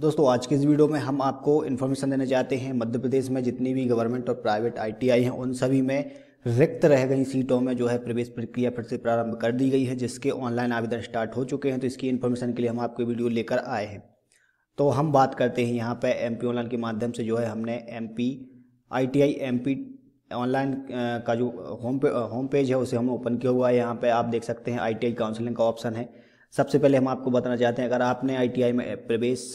दोस्तों आज के इस वीडियो में हम आपको इन्फॉर्मेशन देने चाहते हैं मध्य प्रदेश में जितनी भी गवर्नमेंट और प्राइवेट आईटीआई हैं उन सभी में रिक्त रह गई सीटों में जो है प्रवेश प्रक्रिया फिर से प्रारंभ कर दी गई है जिसके ऑनलाइन आवेदन स्टार्ट हो चुके हैं तो इसकी इन्फॉर्मेशन के लिए हम आपको वीडियो लेकर आए हैं तो हम बात करते हैं यहाँ पर एम ऑनलाइन के माध्यम से जो है हमने एम पी आई ऑनलाइन का जो होम पे होम पेज है उसे हमने ओपन किया हुआ है यहाँ पर आप देख सकते हैं आई काउंसलिंग का ऑप्शन है सबसे पहले हम आपको बताना चाहते हैं अगर आपने आई में प्रवेश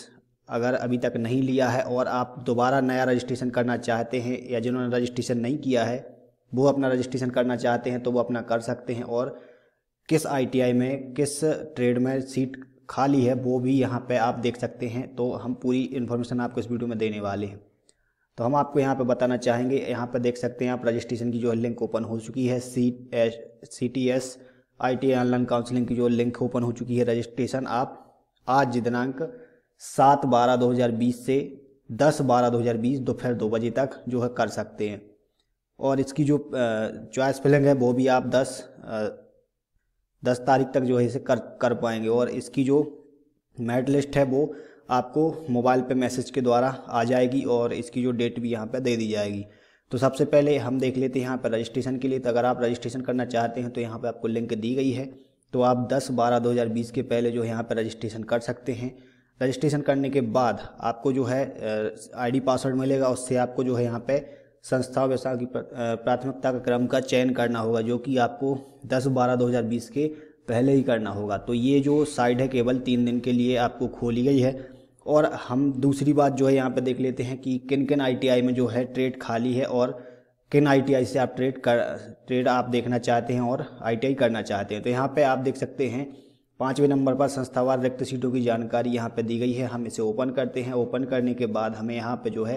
अगर अभी तक नहीं लिया है और आप दोबारा नया रजिस्ट्रेशन करना चाहते हैं या जिन्होंने रजिस्ट्रेशन नहीं किया है वो अपना रजिस्ट्रेशन करना चाहते हैं तो वो अपना कर सकते हैं और किस आई में किस ट्रेड में सीट खाली है वो भी यहाँ पे आप देख सकते हैं तो हम पूरी इन्फॉर्मेशन आपको इस वीडियो में देने वाले हैं तो हम आपको यहाँ पे बताना चाहेंगे यहाँ पे देख सकते हैं आप रजिस्ट्रेशन की जो है लिंक ओपन हो चुकी है C S C T S I T online counselling की जो लिंक ओपन हो चुकी है रजिस्ट्रेशन आप आज दिनांक सात बारह दो हज़ार बीस से दस बारह दो हज़ार बीस दोपहर दो बजे तक जो है कर सकते हैं और इसकी जो चॉइस फिलिंग है वो भी आप दस दस तारीख तक जो है इसे कर कर पाएंगे और इसकी जो मेरिट लिस्ट है वो आपको मोबाइल पे मैसेज के द्वारा आ जाएगी और इसकी जो डेट भी यहाँ पे दे दी जाएगी तो सबसे पहले हम देख लेते हैं यहाँ पर रजिस्ट्रेशन के लिए तो अगर आप रजिस्ट्रेशन करना चाहते हैं तो यहाँ पर आपको लिंक दी गई है तो आप दस बारह दो हज़ार बीस के पहले जो है यहाँ पर रजिस्ट्रेशन कर सकते हैं रजिस्ट्रेशन करने के बाद आपको जो है आईडी पासवर्ड मिलेगा उससे आपको जो है यहाँ पे संस्था व्यवसाय की प्राथमिकता का क्रम का चयन करना होगा जो कि आपको 10 बारह 2020 के पहले ही करना होगा तो ये जो साइट है केवल तीन दिन के लिए आपको खोली गई है और हम दूसरी बात जो है यहाँ पे देख लेते हैं कि किन किन आईटीआई में जो है ट्रेड खाली है और किन आईटीआई से आप ट्रेड कर ट्रेड आप देखना चाहते हैं और आईटीआई करना चाहते हैं तो यहाँ पे आप देख सकते हैं पाँचवें नंबर पर संस्थावार रिक्त सीटों की जानकारी यहाँ पे दी गई है हम इसे ओपन करते हैं ओपन करने के बाद हमें यहाँ पे जो है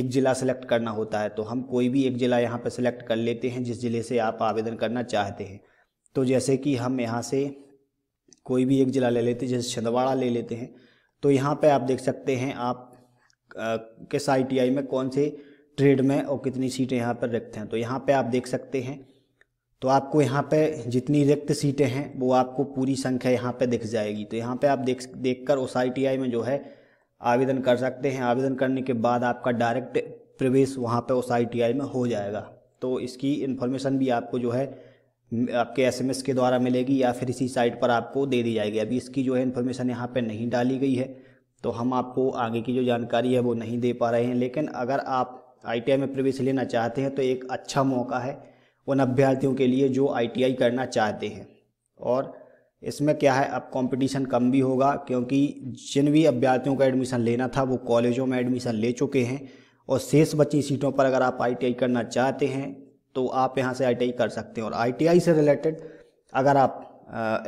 एक ज़िला सेलेक्ट करना होता है तो हम कोई भी एक ज़िला यहाँ पे सेलेक्ट कर लेते हैं जिस ज़िले से आप आवेदन करना चाहते हैं तो जैसे कि हम यहाँ से कोई भी एक ज़िला ले लेते हैं जैसे छिंदवाड़ा ले लेते हैं तो यहाँ पर आप देख सकते हैं आप किस आई में कौन से ट्रेड में और कितनी सीटें यहाँ पर रिक्त हैं तो यहाँ पर आप देख सकते हैं तो आपको यहाँ पे जितनी रिक्त सीटें हैं वो आपको पूरी संख्या यहाँ पे दिख जाएगी तो यहाँ पे आप देख देख कर उस आई में जो है आवेदन कर सकते हैं आवेदन करने के बाद आपका डायरेक्ट प्रवेश वहाँ पे उस आई में हो जाएगा तो इसकी इन्फॉर्मेशन भी आपको जो है आपके एसएमएस के द्वारा मिलेगी या फिर इसी साइट पर आपको दे दी जाएगी अभी इसकी जो है इन्फॉर्मेशन यहाँ पर नहीं डाली गई है तो हम आपको आगे की जो जानकारी है वो नहीं दे पा रहे हैं लेकिन अगर आप आई में प्रवेश लेना चाहते हैं तो एक अच्छा मौका है उन अभ्यर्थियों के लिए जो आईटीआई करना चाहते हैं और इसमें क्या है अब कंपटीशन कम भी होगा क्योंकि जिन भी अभ्यर्थियों का एडमिशन लेना था वो कॉलेजों में एडमिशन ले चुके हैं और शेष बची सीटों पर अगर आप आईटीआई करना चाहते हैं तो आप यहाँ से आईटीआई कर सकते हैं और आईटीआई से रिलेटेड अगर आप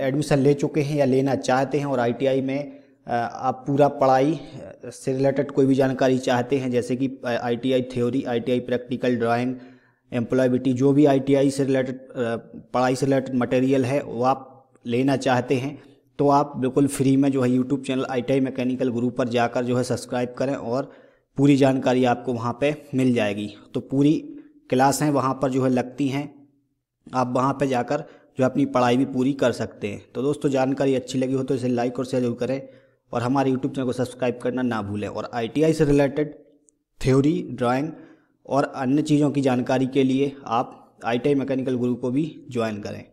एडमिशन ले चुके हैं या लेना चाहते हैं और आईटीआई में आप पूरा पढ़ाई से रिलेटेड कोई भी जानकारी चाहते हैं जैसे कि ITI theory ITI practical drawing employability जो भी आईटीआई से रिलेटेड पढ़ाई से रिलेटेड मटेरियल है वो आप लेना चाहते हैं तो आप बिल्कुल फ्री में जो है YouTube channel I mechanical group पर जाकर जो है सब्सक्राइब करें और पूरी जानकारी आपको वहाँ पर मिल जाएगी तो पूरी क्लास हैं वहाँ पर जो है लगती हैं आप वहाँ पर जाकर जो अपनी पढ़ाई भी पूरी कर सकते हैं तो दोस्तों जानकारी अच्छी लगी हो तो इसे लाइक और शेयर जरूर करें और हमारे यूट्यूब चैनल को सब्सक्राइब करना ना भूलें और आई से रिलेटेड थ्योरी ड्राइंग और अन्य चीज़ों की जानकारी के लिए आप आई मैकेनिकल ग्रुप को भी ज्वाइन करें